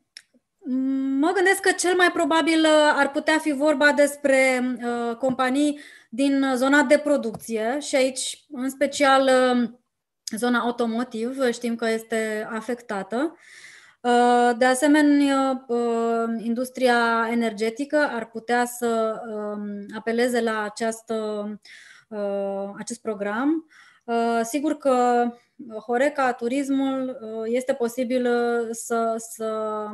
Mă gândesc că cel mai probabil uh, ar putea fi vorba despre uh, companii din zona de producție și aici, în special, uh, zona automotiv, știm că este afectată. Uh, de asemenea, uh, industria energetică ar putea să uh, apeleze la această, uh, acest program. Uh, sigur că Horeca, turismul, este posibil să, să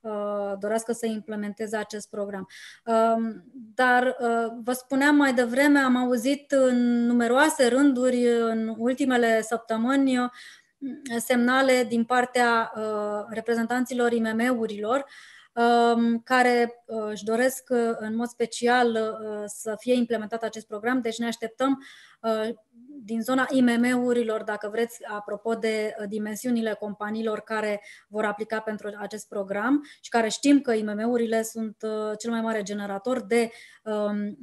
Uh, dorească să implementeze acest program. Um, dar uh, vă spuneam mai devreme, am auzit în numeroase rânduri în ultimele săptămâni uh, semnale din partea reprezentanților IMM-urilor uh, Um, care uh, își doresc uh, în mod special uh, să fie implementat acest program, deci ne așteptăm din zona IMM-urilor, dacă vreți, apropo de dimensiunile companiilor care vor aplica pentru acest program și care știm că IMM-urile sunt cel mai mare generator de um,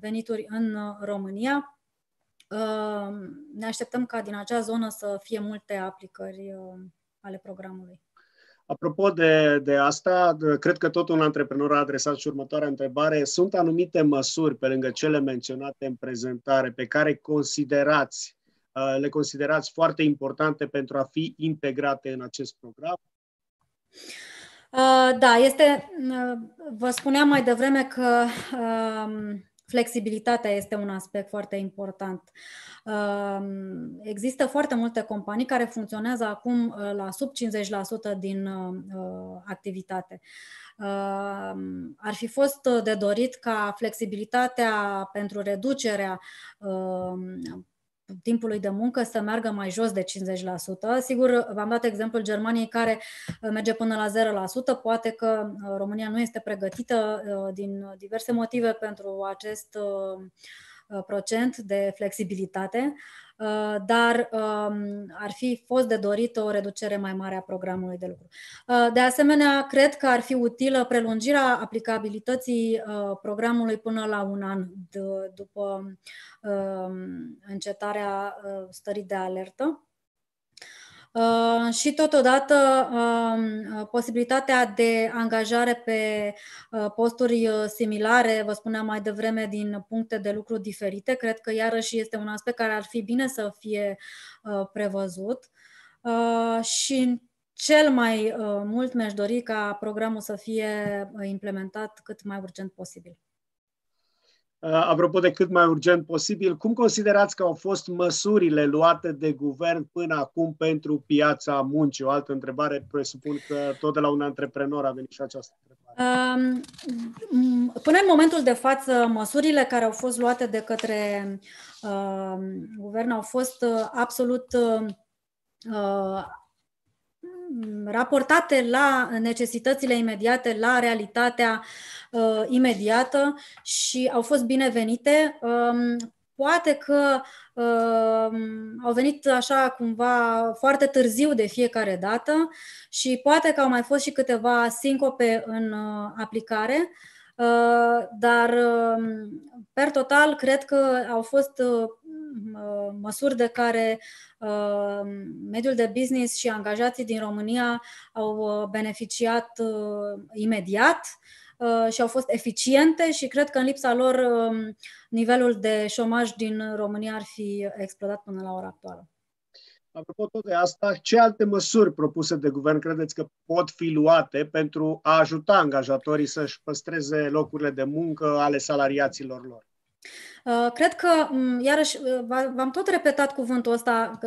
venituri în România. Um, ne așteptăm ca din acea zonă să fie multe aplicări ale programului. Apropo de, de asta, cred că tot un antreprenor a adresat și următoarea întrebare. Sunt anumite măsuri, pe lângă cele menționate în prezentare, pe care considerați, uh, le considerați foarte importante pentru a fi integrate în acest program? Uh, da, este. Uh, vă spuneam mai devreme că Flexibilitatea este un aspect foarte important. Există foarte multe companii care funcționează acum uh, la sub 50% din uh, uh, activitate. Ar fi fost de dorit ca flexibilitatea pentru reducerea um, timpului de muncă să meargă mai jos de 50%. Sigur, v-am dat exemplul Germaniei care uh, merge până la 0%, poate că uh, România nu este pregătită uh, din diverse motive pentru acest uh, Uh, procent de flexibilitate, uh, dar um, ar fi fost de dorit o reducere mai mare a programului de lucru. Uh, de asemenea, cred că ar fi utilă prelungirea aplicabilității programului până la un an după um, încetarea stării de alertă Uh, și totodată um, uh, posibilitatea de angajare pe uh, posturi similare, vă spuneam mai devreme, din puncte de lucru diferite, cred că iarăși este un aspect care ar fi bine să fie prevăzut. Și cel mai mult mi-aș dori ca programul să fie implementat cât mai urgent posibil. Uh, apropo de cât mai urgent posibil, cum considerați că au fost măsurile luate de guvern până acum pentru piața muncii? O altă întrebare, presupun că tot de la un antreprenor a venit și această întrebare. Um, până în momentul de față, măsurile care au fost luate de către uh, guvern au fost uh, absolut uh, raportate la necesitățile imediate, la realitatea uh, imediată și au fost binevenite. Um, poate că uh, au venit așa cumva foarte târziu de fiecare dată și poate că au mai fost și câteva sincope în uh, aplicare, uh, dar uh, per total cred că au fost uh, măsuri de care uh, mediul de business și angajații din România au uh, beneficiat uh, imediat și au fost eficiente și cred că în lipsa lor um, nivelul de șomaj din România ar fi explodat până la ora actuală. Apropo tot de asta, ce alte măsuri propuse de guvern credeți că pot fi luate pentru a ajuta angajatorii să-și păstreze locurile de muncă ale salariaților lor? Uh, cred că, mm, iarăși, uh, v-am tot repetat cuvântul ăsta,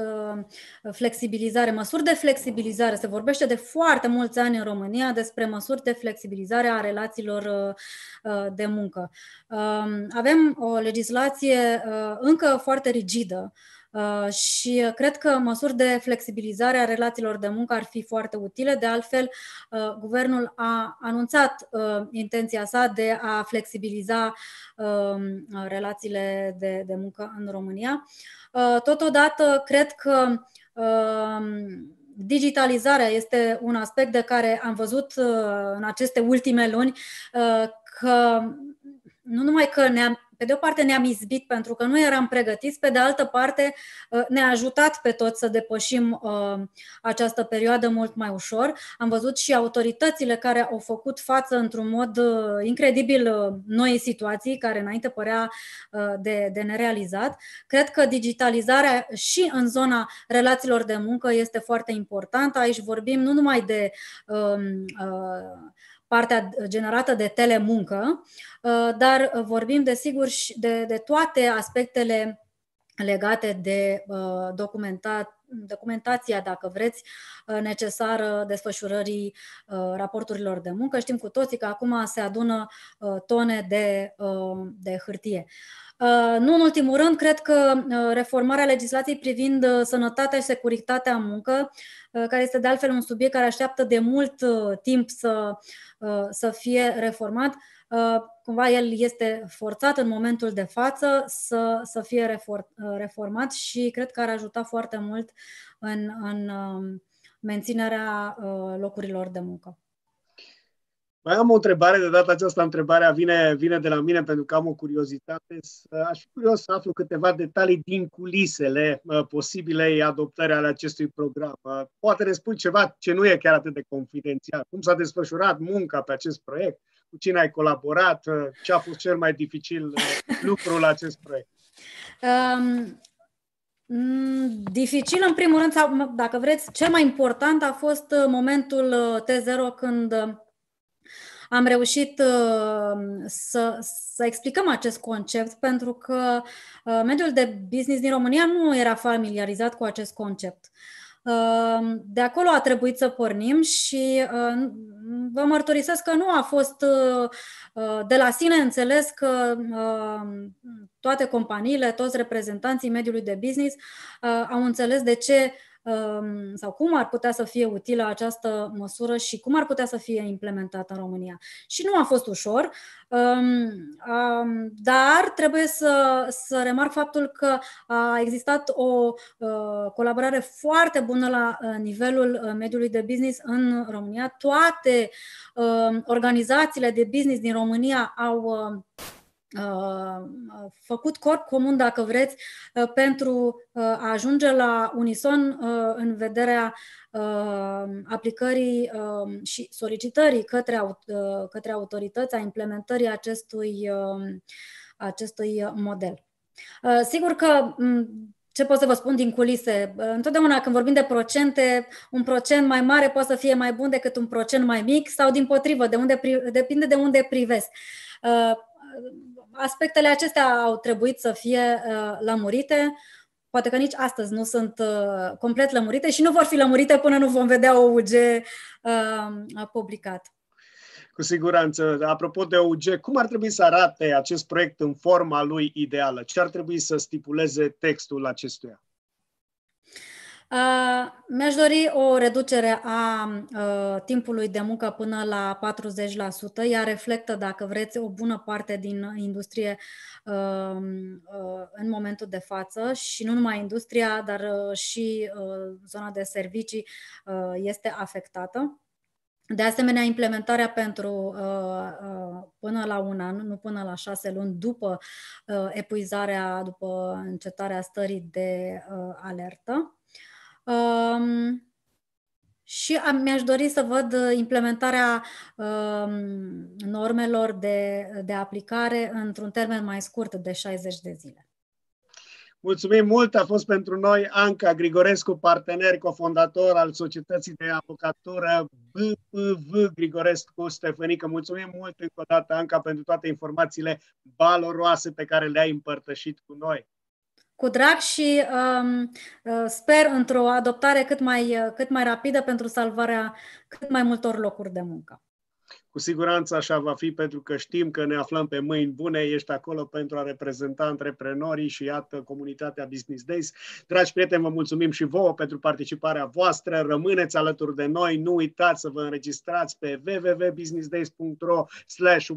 flexibilizare, măsuri de flexibilizare. Se vorbește de foarte mulți ani în România despre măsuri de flexibilizare a relațiilor uh, de muncă. Um, avem o legislație încă foarte rigidă Uh, și uh, cred că măsuri de flexibilizare a relațiilor de muncă ar fi foarte utile. De altfel, uh, guvernul a anunțat intenția sa de a flexibiliza um, relațiile de, de muncă în România. Totodată, cred că um, digitalizarea este un aspect de care am văzut în aceste ultime luni că nu numai că ne-am pe de o parte ne-am izbit pentru că nu eram pregătiți, pe de altă parte uh, ne-a ajutat pe toți să depășim uh, această perioadă mult mai ușor. Am văzut și autoritățile care au făcut față într-un mod uh, incredibil noi situații, care înainte părea de, de nerealizat. Cred că digitalizarea și în zona relațiilor de muncă este foarte importantă. Aici vorbim nu numai de um, uh, partea generată de telemuncă, uh, dar uh, vorbim desigur și de, de toate aspectele legate de uh, documentat, documentația, dacă vreți, necesară desfășurării raporturilor de muncă. Știm cu toții că acum se adună tone de, de hârtie. Uh, nu în ultimul rând, cred că uh, reformarea legislației privind uh, sănătatea și securitatea muncă, care este de altfel un subiect care așteaptă de mult timp să, să fie reformat, cumva el este forțat în momentul de față să, să fie reformat și cred că ar ajuta foarte mult în, în menținerea locurilor de muncă. Mai am o întrebare, de data aceasta întrebarea vine, vine de la mine pentru că am o curiozitate. Aș fi curios să aflu câteva detalii din culisele posibilei adoptări ale acestui program. poate ne spui ceva ce nu e chiar atât de confidențial. Cum s-a desfășurat munca pe acest proiect? Cu cine ai colaborat? ce a fost cel mai dificil lucru la acest proiect? Um... Dificil, în primul rând, sau dacă vreți, cel mai important a fost uh, momentul uh, T0 când uh, am reușit uh, să, să explicăm acest concept pentru că uh, mediul de business din România nu era familiarizat cu acest concept. Uh, de acolo a trebuit să pornim și vă mărturisesc că nu a fost de la sine înțeles că toate companiile, toți reprezentanții mediului de business au înțeles de ce Ehm, sau cum ar putea să fie utilă această măsură și cum ar putea să fie implementată în România. Și nu a fost ușor, ehm, dar trebuie să, să remarc faptul că a existat o ă, colaborare foarte bună la ă, nivelul ă, mediului de business în România. Toate organizațiile de business din România au Uh, uh, făcut corp comun, dacă vreți, uh, pentru a ajunge la unison în vederea aplicării și solicitării către, către autorități a implementării acestui, acestui model. Sigur că mm, ce pot să vă spun din culise? Întotdeauna când vorbim de procente, un procent mai mare poate să fie mai bun decât un procent mai mic sau din potrivă, de unde, depinde de unde privesc aspectele acestea au trebuit să fie uh, lămurite. Poate că nici astăzi nu sunt uh, complet lămurite și nu vor fi lămurite până nu vom vedea OUG uh, publicat. Cu siguranță. Apropo de OUG, cum ar trebui să arate acest proiect în forma lui ideală? Ce ar trebui să stipuleze textul acestuia? Uh, mi-aș dori o reducere a uh, timpului de muncă până la 40%. Ea reflectă, dacă vreți, o bună parte din industrie uh, în momentul de față și nu numai industria, dar și zona de servicii este afectată. De asemenea, implementarea pentru până la un an, nu până la șase luni, după epuizarea, după încetarea stării de alertă. Um, și mi-aș dori să văd uh, implementarea um, normelor de, de aplicare într-un termen mai scurt de 60 de zile. Mulțumim mult! A fost pentru noi Anca Grigorescu, partener cofondator al Societății de Avocatură BPV Grigorescu Stefănică. Mulțumim mult încă o dată, Anca, pentru toate informațiile valoroase pe care le-ai împărtășit cu noi cu drag și um, uh, sper într-o adoptare cât mai, uh, cât mai rapidă pentru salvarea cât mai multor locuri de muncă. Cu siguranță așa va fi pentru că știm că ne aflăm pe mâini bune, ești acolo pentru a reprezenta antreprenorii și iată comunitatea Business Days. Dragi prieteni, vă mulțumim și vouă pentru participarea voastră. Rămâneți alături de noi, nu uitați să vă înregistrați pe www.businessdays.ro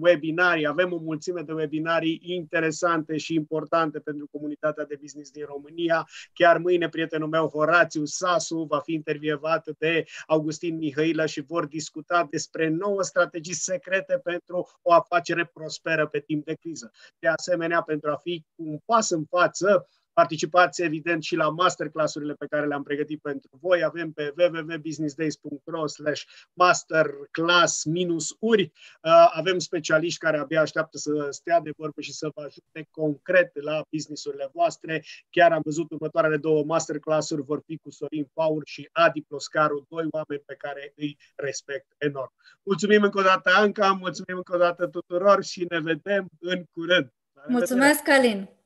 webinarii. Avem o mulțime de webinarii interesante și importante pentru comunitatea de business din România. Chiar mâine prietenul meu Horațiu Sasu va fi intervievat de Augustin Mihailă și vor discuta despre nouă strategie strategii secrete pentru o afacere prosperă pe timp de criză. De asemenea, pentru a fi cu un pas în față Participați, evident, și la masterclassurile pe care le-am pregătit pentru voi. Avem pe www.businessdays.ro slash masterclass-uri. Uh, avem specialiști care abia așteaptă să stea de vorbă și să vă ajute concret la businessurile voastre. Chiar am văzut următoarele două masterclass-uri vor fi cu Sorin Paur și Adi Ploscaru, doi oameni pe care îi respect enorm. Mulțumim încă o dată, Anca, mulțumim încă o dată tuturor și ne vedem în curând. Mulțumesc, Alin!